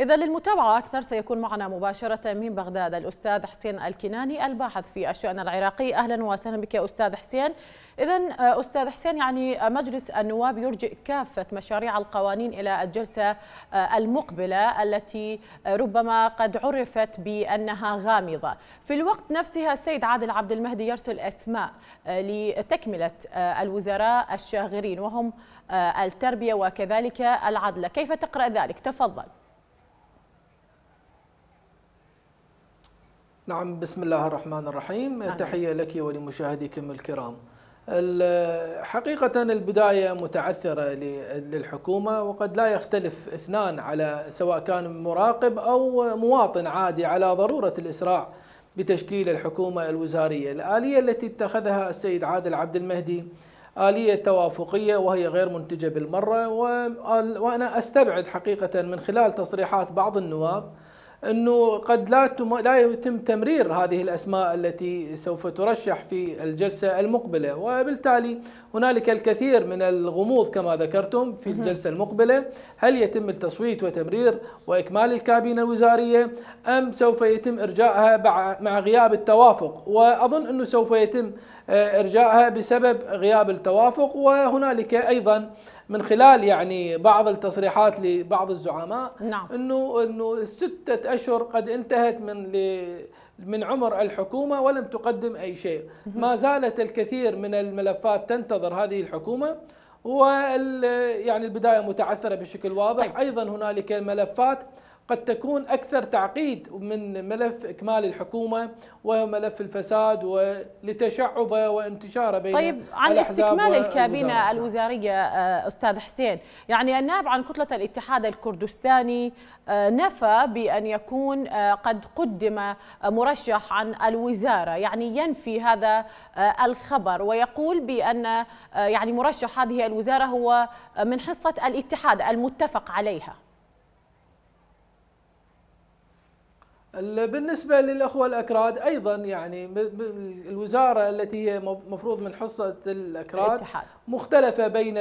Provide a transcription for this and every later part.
إذا للمتابعة أكثر سيكون معنا مباشرة من بغداد الأستاذ حسين الكناني الباحث في الشأن العراقي أهلا وسهلا بك يا أستاذ حسين إذا آه، أستاذ حسين يعني آه، مجلس النواب يرجئ كافة مشاريع القوانين إلى الجلسة آه، المقبلة التي ربما قد عرفت بأنها غامضة في الوقت نفسها السيد عادل عبد المهدي يرسل أسماء لتكملة الوزراء الشاغرين وهم التربية وكذلك العدلة كيف تقرأ ذلك تفضل نعم بسم الله الرحمن الرحيم نعم. تحية لك ولمشاهديكم الكرام حقيقة البداية متعثرة للحكومة وقد لا يختلف اثنان على سواء كان مراقب أو مواطن عادي على ضرورة الإسراع بتشكيل الحكومة الوزارية الآلية التي اتخذها السيد عادل عبد المهدي آلية توافقية وهي غير منتجة بالمرة وأنا أستبعد حقيقة من خلال تصريحات بعض النواب انه قد لا تم... لا يتم تمرير هذه الاسماء التي سوف ترشح في الجلسه المقبله وبالتالي هنالك الكثير من الغموض كما ذكرتم في الجلسه المقبله هل يتم التصويت وتمرير واكمال الكابينه الوزاريه ام سوف يتم ارجائها مع غياب التوافق واظن انه سوف يتم إرجاعها بسبب غياب التوافق وهنالك أيضا من خلال يعني بعض التصريحات لبعض الزعماء نعم. انه انه سته اشهر قد انتهت من من عمر الحكومه ولم تقدم اي شيء، ما زالت الكثير من الملفات تنتظر هذه الحكومه وال يعني البدايه متعثره بشكل واضح، طيب. ايضا هنالك ملفات قد تكون أكثر تعقيد من ملف إكمال الحكومة وملف الفساد ولتشعبه وانتشاره بين طيب عن استكمال الكابينة الوزارية آه، أستاذ حسين يعني النائب عن كتلة الاتحاد الكردستاني آه، نفى بأن يكون آه، قد قدم مرشح عن الوزارة يعني ينفي هذا الخبر ويقول بأن يعني مرشح هذه الوزارة هو من حصة الاتحاد المتفق عليها بالنسبة للأخوة الأكراد أيضا يعني الوزارة التي هي مفروض من حصة الأكراد الاتحاد. مختلفة بين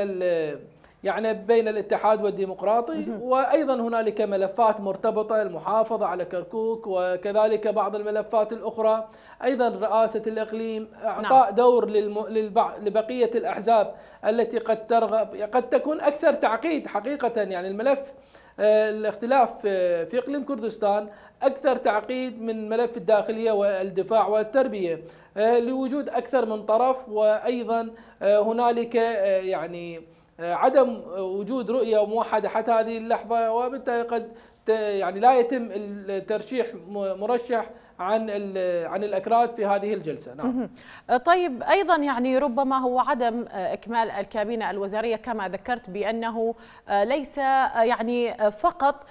يعني بين الاتحاد والديمقراطي وأيضا هنالك ملفات مرتبطة المحافظة على كركوك وكذلك بعض الملفات الأخرى أيضا رئاسة الإقليم أعطاء نعم. دور لبقية الأحزاب التي قد ترغب قد تكون أكثر تعقيد حقيقة يعني الملف آه، الاختلاف آه، في اقليم كردستان أكثر تعقيد من ملف الداخلية والدفاع والتربية آه، لوجود أكثر من طرف وأيضا آه، هنالك آه، يعني عدم وجود رؤية موحدة حتى هذه اللحظة وبالتالي قد يعني لا يتم ترشيح مرشح عن عن الاكراد في هذه الجلسه نعم أه، طيب ايضا يعني ربما هو عدم أه، اكمال الكابينه الوزاريه كما ذكرت بانه أه، ليس يعني فقط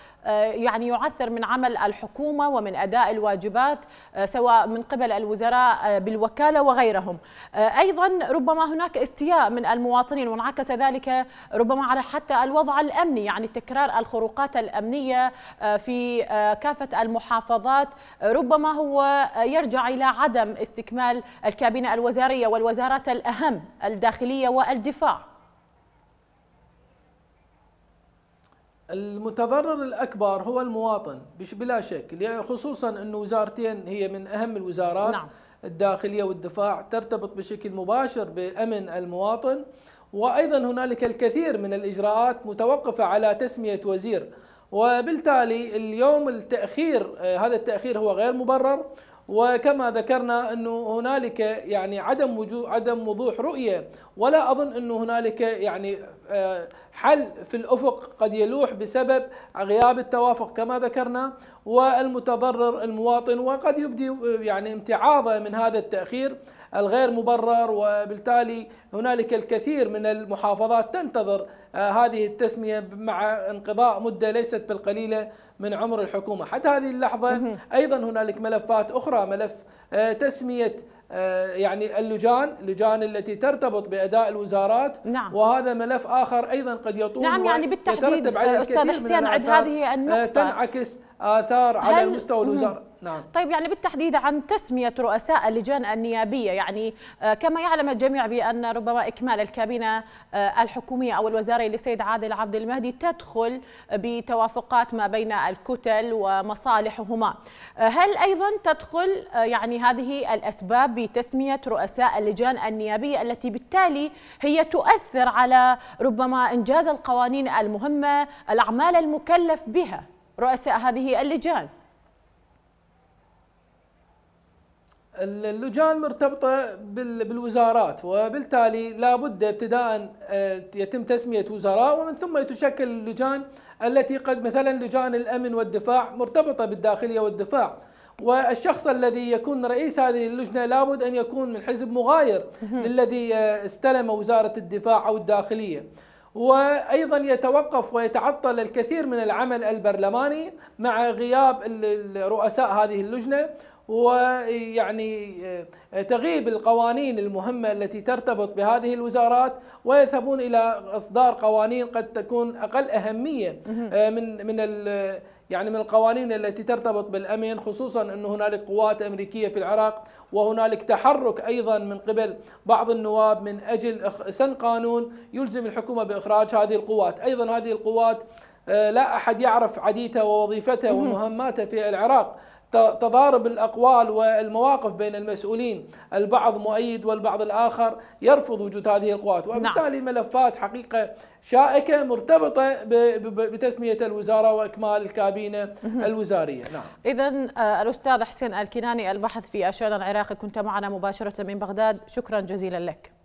يعني يعثر من عمل الحكومه ومن اداء الواجبات سواء من قبل الوزراء بالوكاله وغيرهم ايضا ربما هناك استياء من المواطنين وانعكس ذلك ربما على حتى الوضع الامني يعني تكرار الخروقات الامنيه في كافه المحافظات ربما هو يرجع إلى عدم استكمال الكابينة الوزارية والوزارات الأهم الداخلية والدفاع المتضرر الأكبر هو المواطن بلا شك خصوصا أن وزارتين هي من أهم الوزارات نعم. الداخلية والدفاع ترتبط بشكل مباشر بأمن المواطن وأيضا هنالك الكثير من الإجراءات متوقفة على تسمية وزير وبالتالي اليوم التاخير آه، هذا التاخير هو غير مبرر وكما ذكرنا انه هنالك يعني عدم وجود عدم وضوح رؤيه ولا اظن انه هنالك يعني آه، حل في الافق قد يلوح بسبب غياب التوافق كما ذكرنا والمتضرر المواطن وقد يبدي آه، يعني امتعاضه من هذا التاخير الغير مبرر وبالتالي هنالك الكثير من المحافظات تنتظر آه، هذه التسمية مع انقضاء مدة ليست بالقليلة من عمر الحكومة حتى هذه اللحظة أيضا هنالك ملفات أخرى ملف آه، تسمية آه، يعني اللجان اللجان التي ترتبط بأداء الوزارات نعم. وهذا ملف آخر أيضا قد يطول نعم يعني بالتحديد أستاذ حسين عد هذه النقطة تنعكس آثار على مستوى الوزارة نعم. طيب يعني بالتحديد عن تسمية رؤساء اللجان النيابية يعني آه، كما يعلم الجميع بأن ربما إكمال الكابينة آه، الحكومية أو الوزارية للسيد عادل عبد المهدي تدخل بتوافقات ما بين الكتل ومصالحهما آه، هل أيضا تدخل يعني هذه الأسباب بتسمية رؤساء اللجان النيابية التي بالتالي هي تؤثر على ربما إنجاز القوانين المهمة الأعمال المكلف بها رؤساء هذه اللجان اللجان مرتبطة بالوزارات وبالتالي لابد ابتداء آه، يتم تسمية وزراء ومن ثم تشكل اللجان التي قد مثلا لجان الأمن والدفاع مرتبطة بالداخلية والدفاع والشخص الذي يكون رئيس هذه اللجنة لابد أن يكون من حزب مغاير للذي آه، استلم وزارة الدفاع أو الداخلية وايضا يتوقف ويتعطل الكثير من العمل البرلماني مع غياب رؤساء هذه اللجنه ويعني آه، تغيب القوانين المهمة التي ترتبط بهذه الوزارات ويذهبون إلى إصدار قوانين قد تكون أقل أهمية آه، من من يعني من القوانين التي ترتبط بالامن خصوصا ان هنالك قوات امريكيه في العراق وهنالك تحرك ايضا من قبل بعض النواب من اجل سن قانون يلزم الحكومه باخراج هذه القوات، ايضا هذه القوات آه، لا احد يعرف عديتها ووظيفتها ومهماتها في العراق، تضارب الاقوال والمواقف بين المسؤولين، البعض مؤيد والبعض الاخر يرفض وجود هذه القوات، نعم. وبالتالي ملفات حقيقه شائكه مرتبطه بتسميه الوزاره واكمال الكابينه الوزاريه، نعم. اذا آه، الاستاذ حسين الكناني البحث في الشان العراقي كنت معنا مباشره من بغداد، شكرا جزيلا لك.